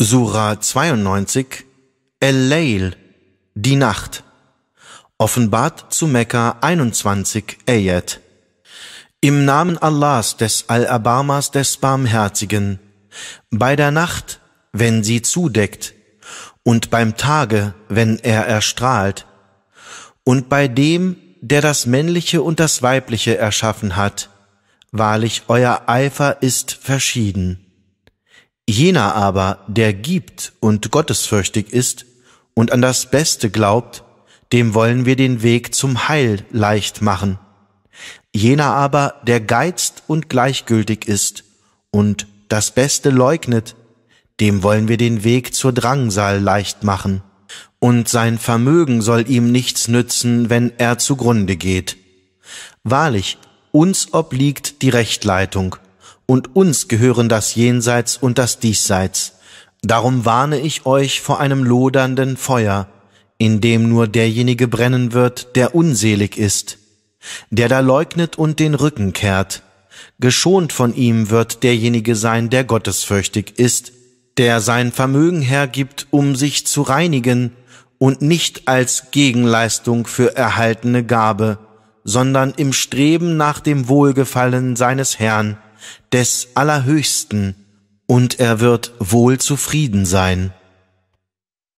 Sura 92 El-Layl, die Nacht. Offenbart zu Mekka 21 Ayat. Im Namen Allahs des Al-Abamas des Barmherzigen, bei der Nacht, wenn sie zudeckt, und beim Tage, wenn er erstrahlt, und bei dem, der das Männliche und das Weibliche erschaffen hat, wahrlich euer Eifer ist verschieden. Jener aber, der gibt und gottesfürchtig ist und an das Beste glaubt, dem wollen wir den Weg zum Heil leicht machen. Jener aber, der geizt und gleichgültig ist und das Beste leugnet, dem wollen wir den Weg zur Drangsal leicht machen. Und sein Vermögen soll ihm nichts nützen, wenn er zugrunde geht. Wahrlich, uns obliegt die Rechtleitung, und uns gehören das Jenseits und das Diesseits. Darum warne ich euch vor einem lodernden Feuer, in dem nur derjenige brennen wird, der unselig ist, der da leugnet und den Rücken kehrt. Geschont von ihm wird derjenige sein, der gottesfürchtig ist, der sein Vermögen hergibt, um sich zu reinigen, und nicht als Gegenleistung für erhaltene Gabe, sondern im Streben nach dem Wohlgefallen seines Herrn des Allerhöchsten, und er wird wohl zufrieden sein.